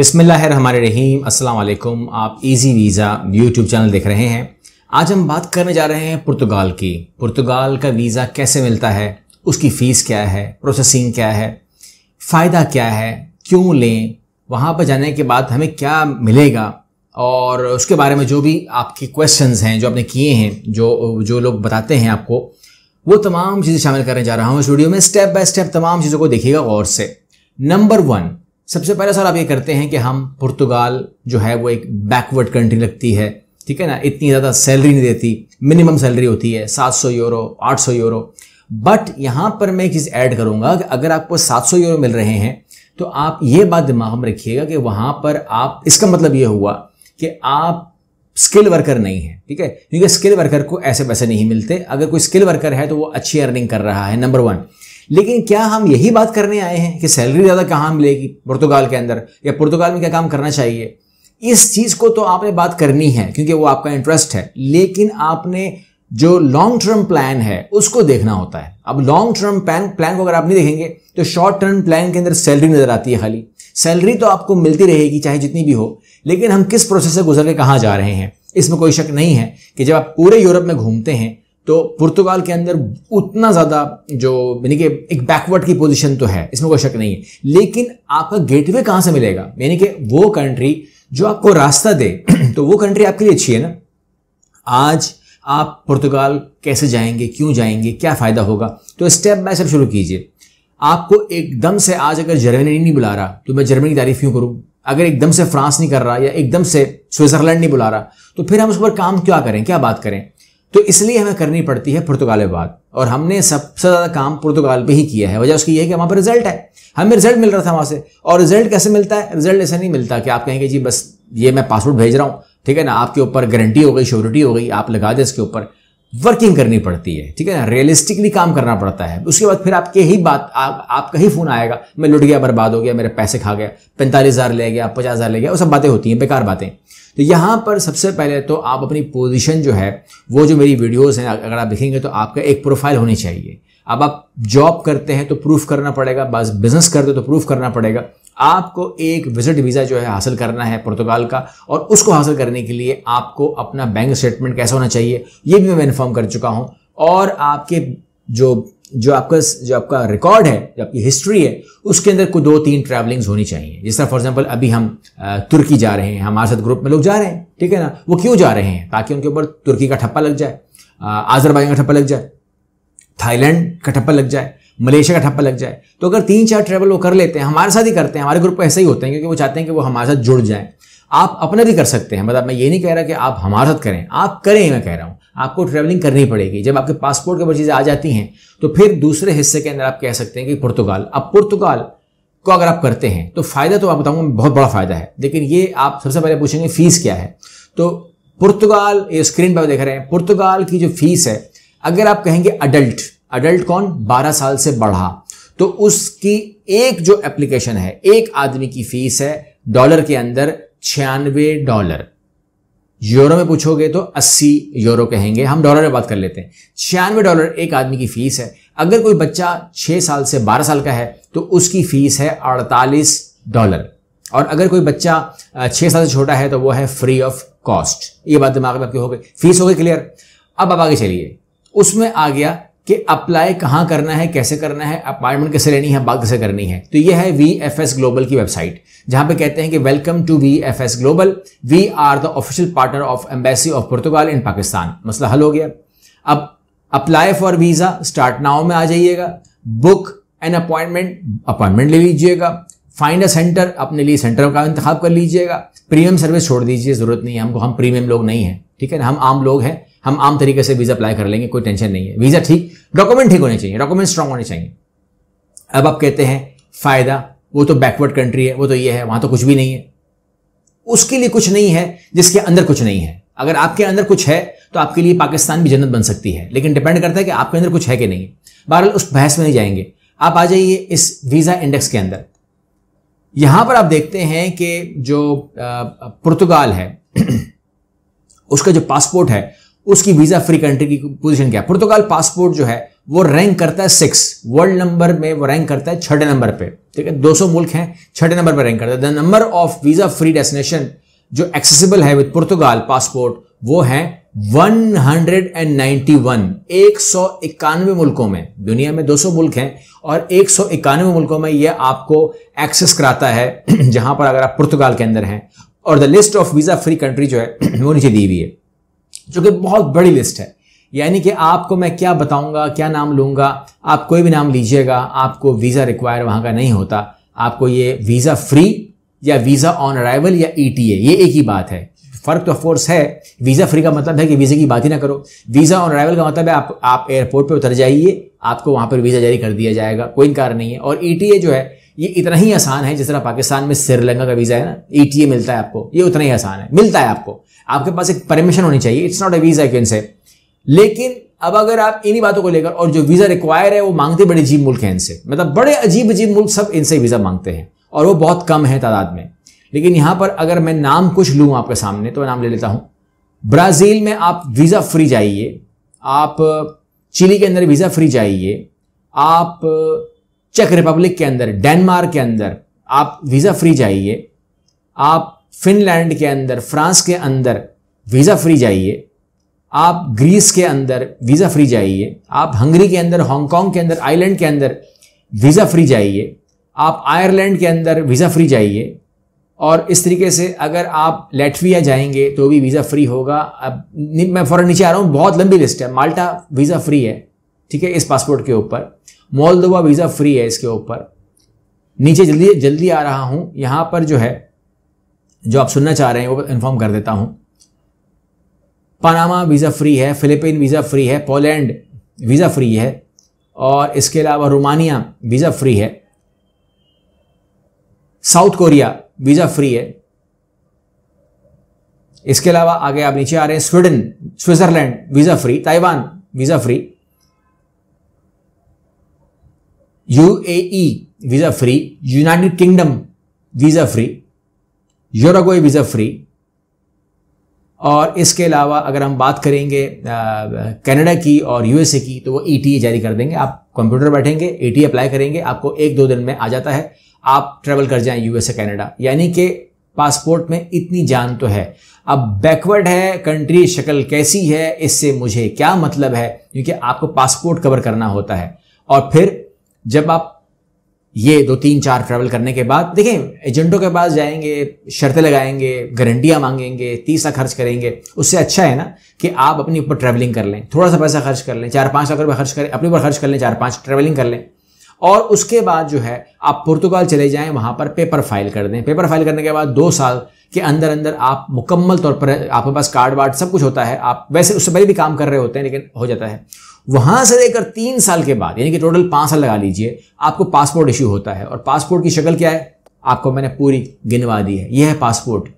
हमारे रहीम असलकुम आप इजी वीज़ा यूट्यूब चैनल देख रहे हैं आज हम बात करने जा रहे हैं पुर्तगाल की पुर्तगाल का वीज़ा कैसे मिलता है उसकी फ़ीस क्या है प्रोसेसिंग क्या है फ़ायदा क्या है क्यों लें वहाँ पर जाने के बाद हमें क्या मिलेगा और उसके बारे में जो भी आपके क्वेश्चन हैं जो आपने किए हैं जो जो लोग बताते हैं आपको वो तमाम चीज़ें शामिल करने जा रहा हूँ इस वीडियो में स्टेप बाय स्टेप तमाम चीज़ों को देखिएगा गौर से नंबर वन सबसे पहले सर आप ये करते हैं कि हम पुर्तगाल जो है वो एक बैकवर्ड कंट्री लगती है ठीक है ना इतनी ज़्यादा सैलरी नहीं देती मिनिमम सैलरी होती है 700 यूरो 800 यूरो बट यहाँ पर मैं एक चीज़ ऐड करूँगा कि अगर आपको 700 यूरो मिल रहे हैं तो आप ये बात दिमाग में रखिएगा कि वहाँ पर आप इसका मतलब ये हुआ कि आप स्किल वर्कर नहीं है ठीक है क्योंकि स्किल वर्कर को ऐसे पैसे नहीं मिलते अगर कोई स्किल वर्कर है तो वो अच्छी अर्निंग कर रहा है नंबर वन लेकिन क्या हम यही बात करने आए हैं कि सैलरी ज़्यादा कहाँ मिलेगी पुर्तगाल के अंदर या पुर्तगाल में क्या काम करना चाहिए इस चीज़ को तो आपने बात करनी है क्योंकि वो आपका इंटरेस्ट है लेकिन आपने जो लॉन्ग टर्म प्लान है उसको देखना होता है अब लॉन्ग टर्म प्लान प्लान को अगर आप नहीं देखेंगे तो शॉर्ट टर्म प्लान के अंदर सैलरी नजर आती है खाली सैलरी तो आपको मिलती रहेगी चाहे जितनी भी हो लेकिन हम किस प्रोसेस से गुजर के कहाँ जा रहे हैं इसमें कोई शक नहीं है कि जब आप पूरे यूरोप में घूमते हैं तो पुर्तगाल के अंदर उतना ज़्यादा जो यानी कि एक बैकवर्ड की पोजीशन तो है इसमें कोई शक नहीं है लेकिन आपका गेटवे कहाँ से मिलेगा यानी कि वो कंट्री जो आपको रास्ता दे तो वो कंट्री आपके लिए अच्छी है ना आज आप पुर्तगाल कैसे जाएंगे क्यों जाएंगे क्या फ़ायदा होगा तो स्टेप बाय स्टेप शुरू कीजिए आपको एकदम से आज अगर जर्मनी नहीं बुला रहा तो मैं जर्मनी की तारीफ क्यों करूँ अगर एकदम से फ्रांस नहीं कर रहा या एकदम से स्विट्जरलैंड नहीं बुला रहा तो फिर हम उस पर काम क्या करें क्या बात करें तो इसलिए हमें करनी पड़ती है पुर्तगाल में बात और हमने सबसे ज़्यादा काम पुर्तगाल पे ही किया है वजह उसकी यह है कि वहाँ पर रिजल्ट है हमें रिजल्ट मिल रहा था वहां से और रिजल्ट कैसे मिलता है रिजल्ट ऐसे नहीं मिलता कि आप कहेंगे जी बस ये मैं पासवर्ड भेज रहा हूं ठीक है ना आपके ऊपर गारंटी हो गई श्योरिटी हो गई आप लगा दें इसके ऊपर वर्किंग करनी पड़ती है ठीक है ना रियलिस्टिकली काम करना पड़ता है उसके बाद फिर आपके ही बात आ, आपका ही फोन आएगा मैं लुट गया बर्बाद हो गया मेरे पैसे खा गया पैंतालीस हज़ार ले गया पचास हज़ार ले गया वो सब बातें होती हैं बेकार बातें तो यहाँ पर सबसे पहले तो आप अपनी पोजीशन जो है वो जो मेरी वीडियोस हैं अगर आप देखेंगे तो आपका एक प्रोफाइल होनी चाहिए अब आप जॉब करते हैं तो प्रूफ करना पड़ेगा बस बिजनेस करते हो तो प्रूफ करना पड़ेगा आपको एक विजिट वीज़ा जो है हासिल करना है पुर्तगाल का और उसको हासिल करने के लिए आपको अपना बैंक स्टेटमेंट कैसा होना चाहिए ये भी मैं इन्फॉर्म कर चुका हूँ और आपके जो जो आपका जो आपका रिकॉर्ड है जो आपकी हिस्ट्री है उसके अंदर कोई दो तीन ट्रैवलिंग्स होनी चाहिए जिस तरह फॉर एग्जाम्पल अभी हम तुर्की जा रहे हैं हमारे साथ ग्रुप में लोग जा रहे हैं ठीक है ना वो क्यों जा रहे हैं ताकि उनके ऊपर तुर्की का ठप्पा लग जाए आजरबाइजान का ठप्पा लग जाए थाईलैंड का ठप्पा लग जाए मलेशिया का ठप्पा लग जाए तो अगर तीन चार ट्रैवल वो कर लेते हैं हमारे साथ ही करते हैं हमारे ग्रुप में ऐसे ही होते हैं क्योंकि वो चाहते हैं कि वो हमारे साथ जुड़ जाए आप अपना भी कर सकते हैं मतलब मैं ये नहीं कह रहा कि आप हमारे साथ करें आप करें मैं कह रहा हूँ आपको ट्रैवलिंग करनी पड़ेगी जब आपके पासपोर्ट के ऊपर चीज़ें आ जाती हैं तो फिर दूसरे हिस्से के अंदर आप कह सकते हैं कि पुर्तगाल अब पुर्तगाल को अगर आप करते हैं तो फ़ायदा तो आप बताऊंगा बहुत बड़ा फ़ायदा है लेकिन ये आप सबसे पहले पूछेंगे फ़ीस क्या है तो पुर्तगाल ये स्क्रीन पर देख रहे हैं पुर्तगाल की जो फीस है अगर आप कहेंगे अडल्ट अडल्ट कौन 12 साल से बढ़ा तो उसकी एक जो एप्लीकेशन है एक आदमी की फीस है डॉलर के अंदर छियानवे डॉलर यूरो में पूछोगे तो 80 यूरो कहेंगे हम डॉलर में बात कर लेते हैं छियानवे डॉलर एक आदमी की फीस है अगर कोई बच्चा 6 साल से 12 साल का है तो उसकी फीस है 48 डॉलर और अगर कोई बच्चा 6 साल से छोटा है तो वो है फ्री ऑफ कॉस्ट ये बात दिमाग में आपकी हो गई फीस हो गई क्लियर अब आप आगे चलिए उसमें आ गया कि अप्लाई कहाँ करना है कैसे करना है अपॉइंटमेंट कैसे लेनी है बात कैसे करनी है तो ये है वी एफ एस ग्लोबल की वेबसाइट जहां पे कहते हैं कि welcome to V F S global we are the official partner of embassy of Portugal in Pakistan मसला हल हो गया अब apply for visa start now में आ जाइएगा बुक एन अपॉइंटमेंट अपॉइंटमेंट ले लीजिएगा फाइंड अ सेंटर अपने लिए सेंटर का इंतखब कर लीजिएगा प्रीमियम सर्विस छोड़ दीजिए जरूरत नहीं है हमको हम प्रीमियम लोग नहीं है ठीक है ना हम आम लोग हैं हम आम तरीके से वीज़ा अप्लाई कर लेंगे कोई टेंशन नहीं है वीज़ा ठीक डॉक्यूमेंट ठीक होने चाहिए डॉक्यूमेंट स्ट्रांग होने चाहिए अब आप कहते हैं फ़ायदा वो तो बैकवर्ड कंट्री है वो तो ये है वहां तो कुछ भी नहीं है उसके लिए कुछ नहीं है जिसके अंदर कुछ नहीं है अगर आपके अंदर कुछ है तो आपके लिए पाकिस्तान भी जन्नत बन सकती है लेकिन डिपेंड करता है कि आपके अंदर कुछ है कि नहीं बहरहाल उस बहस में नहीं जाएंगे आप आ जाइए इस वीज़ा इंडेक्स के अंदर यहां पर आप देखते हैं कि जो पुर्तगाल है उसका जो पासपोर्ट है उसकी वीजा फ्री कंट्री की पोजीशन क्या है पुर्तगाल पासपोर्ट जो है वो रैंक करता है सिक्स वर्ल्ड नंबर में वो रैंक करता है छठे नंबर पे ठीक है 200 मुल्क हैं छठे नंबर पर रैंक करता है the number of visa free destination जो एक्सेसिबल है विद पुर्तगाल पासपोर्ट वो है 191 191 मुल्कों में दुनिया में 200 मुल्क हैं और 191 मुल्कों में यह आपको एक्सेस कराता है जहां पर अगर आप पुर्तगाल के अंदर हैं और the list of visa free country जो है वो नीचे दी हुई है जो कि बहुत बड़ी लिस्ट है यानी कि आपको मैं क्या बताऊंगा क्या नाम लूंगा आप कोई भी नाम लीजिएगा आपको वीज़ा रिक्वायर वहां का नहीं होता आपको ये वीज़ा फ्री या वीज़ा ऑन अराइवल या ई e ये एक ही बात है फ़र्क तो ऑफकोर्स है वीज़ा फ्री का मतलब है कि वीज़े की बात ही ना करो वीज़ा ऑन अराइवल का मतलब है आप आप एयरपोर्ट पर उतर जाइए आपको वहाँ पर वीज़ा जारी कर दिया जाएगा कोई इनकार नहीं है और ई e जो है ये इतना ही आसान है जिस तरह पाकिस्तान में श्रीलंका का वीज़ा है ना ई मिलता है आपको ये उतना ही आसान है मिलता है आपको आपके पास एक परमिशन होनी चाहिए it's not a visa can say लेकिन अब अगर आप इन्हीं बातों को लेकर और जो वीज़ा रिक्वायर है वो मांगते बड़े अजीब मुल्क हैं इनसे मतलब बड़े अजीब अजीब मुल्क सब इनसे वीज़ा मांगते हैं और वो बहुत कम है तादाद में लेकिन यहाँ पर अगर मैं नाम कुछ लूँ आपके सामने तो मैं नाम ले लेता हूँ ब्राज़ील में आप वीज़ा फ्री जाइए आप चिली के अंदर वीज़ा फ्री जाइए आप चेक रिपब्लिक के अंदर डेनमार्क के अंदर आप वीज़ा फ्री जाइए आप फिनलैंड के अंदर फ्रांस के अंदर वीज़ा फ्री जाइए आप ग्रीस के अंदर वीज़ा फ्री जाइए आप हंगरी के अंदर हांगकांग के अंदर आइलैंड के अंदर वीज़ा फ्री जाइए आप आयरलैंड के अंदर वीज़ा फ्री जाइए और इस तरीके से अगर आप लेटविया जाएंगे तो भी वीज़ा फ्री होगा अब मैं फ़ौरन नीचे आ रहा हूँ बहुत लंबी लिस्ट है माल्टा वीज़ा फ्री है ठीक है इस पासपोर्ट के ऊपर मोलदोवा वीज़ा फ्री है इसके ऊपर नीचे जल्दी जल्दी आ रहा हूँ यहाँ पर जो है जो आप सुनना चाह रहे हैं वो इन्फॉर्म कर देता हूँ पनामा वीज़ा फ्री है फिलिपीन वीज़ा फ्री है पोलैंड वीज़ा फ्री है और इसके अलावा रोमानिया वीज़ा फ्री है साउथ कोरिया वीज़ा फ्री है इसके अलावा आगे आप नीचे आ रहे हैं Sweden Switzerland visa free Taiwan visa free UAE visa free, United Kingdom visa free, Uruguay visa free और इसके अलावा अगर हम बात करेंगे कनाडा की और यूएसए की तो वो ई e जारी कर देंगे आप कंप्यूटर बैठेंगे ई e अप्लाई करेंगे आपको एक दो दिन में आ जाता है आप ट्रेवल कर जाएं यूएसए कनाडा यानी कि पासपोर्ट में इतनी जान तो है अब बैकवर्ड है कंट्री शक्ल कैसी है इससे मुझे क्या मतलब है क्योंकि आपको पासपोर्ट कवर करना होता है और फिर जब आप ये दो तीन चार ट्रैवल करने के बाद देखें एजेंटों के पास जाएंगे शर्तें लगाएंगे गारंटियां मांगेंगे तीसरा खर्च करेंगे उससे अच्छा है ना कि आप अपने ऊपर ट्रैवलिंग कर लें थोड़ा सा पैसा खर्च कर लें चार पाँच लाख रुपये खर्च करें अपने ऊपर खर्च कर लें चार पाँच ट्रैवलिंग कर लें और उसके बाद जो है आप पुर्तगाल चले जाएं वहां पर पेपर फाइल कर दें पेपर फाइल करने के बाद दो साल के अंदर अंदर आप मुकम्मल तौर पर आपके पास कार्ड वार्ड सब कुछ होता है आप वैसे उससे पहले भी काम कर रहे होते हैं लेकिन हो जाता है वहां से लेकर तीन साल के बाद यानी कि टोटल पांच साल लगा लीजिए आपको पासपोर्ट इश्यू होता है और पासपोर्ट की शक्ल क्या है आपको मैंने पूरी गिनवा दी है यह है पासपोर्ट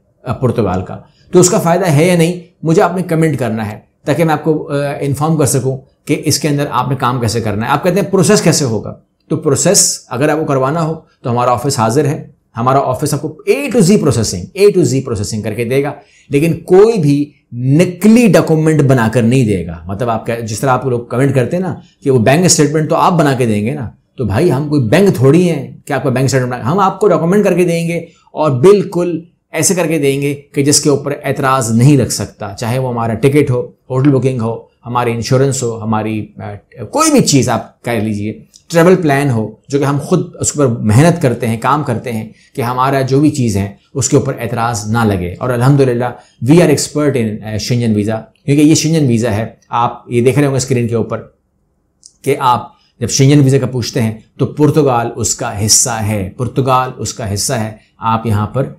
पुर्तगाल का तो उसका फायदा है या नहीं मुझे आपने कमेंट करना है ताकि मैं आपको इन्फॉर्म कर सकूं कि इसके अंदर आपने काम कैसे करना है आप कहते हैं प्रोसेस कैसे होगा तो प्रोसेस अगर आपको करवाना हो तो हमारा ऑफिस हाजिर है हमारा ऑफिस आपको A to Z processing A to Z processing करके देगा लेकिन कोई भी नकली डॉक्यूमेंट बनाकर नहीं देगा मतलब आप कह जिस तरह आप लोग कमेंट करते हैं ना कि वो बैंक स्टेटमेंट तो आप बना के देंगे ना तो भाई हम कोई बैंक थोड़ी हैं कि आपका बैंक स्टेटमेंट हम आपको डॉक्यूमेंट करके देंगे और बिल्कुल ऐसे करके देंगे कि जिसके ऊपर एतराज़ नहीं रख सकता चाहे वो हमारा टिकट हो होटल बुकिंग हो हमारी इंश्योरेंस हो हमारी कोई भी चीज़ आप कह लीजिए ट्रेवल प्लान हो जो कि हम खुद उस पर मेहनत करते हैं काम करते हैं कि हमारा जो भी चीज़ है उसके ऊपर एतराज़ ना लगे और अल्हम्दुलिल्लाह we are expert in Schengen visa क्योंकि ये शिंजन वीज़ा है आप ये देख रहे होंगे स्क्रीन के ऊपर कि आप जब शिंजन वीज़ा का पूछते हैं तो पुर्तगाल उसका हिस्सा है पुर्तगाल उसका हिस्सा है आप यहाँ पर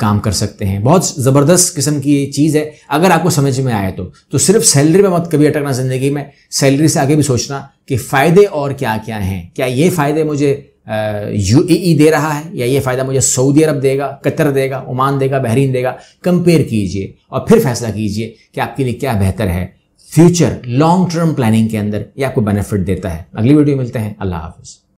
काम कर सकते हैं बहुत ज़बरदस्त किस्म की चीज़ है अगर आपको समझ में आए तो तो सिर्फ सैलरी में मत कभी अटकना ज़िंदगी में सैलरी से आगे भी सोचना कि फ़ायदे और क्या क्या हैं क्या ये फ़ायदे मुझे यू ई दे रहा है या ये फ़ायदा मुझे सऊदी अरब देगा कतर देगा ओमान देगा बहरीन देगा कंपेयर कीजिए और फिर फैसला कीजिए कि आपके लिए क्या बेहतर है फ्यूचर लॉन्ग टर्म प्लानिंग के अंदर ये आपको बेनिफिट देता है अगली वीडियो मिलते हैं अल्लाह हाफिज़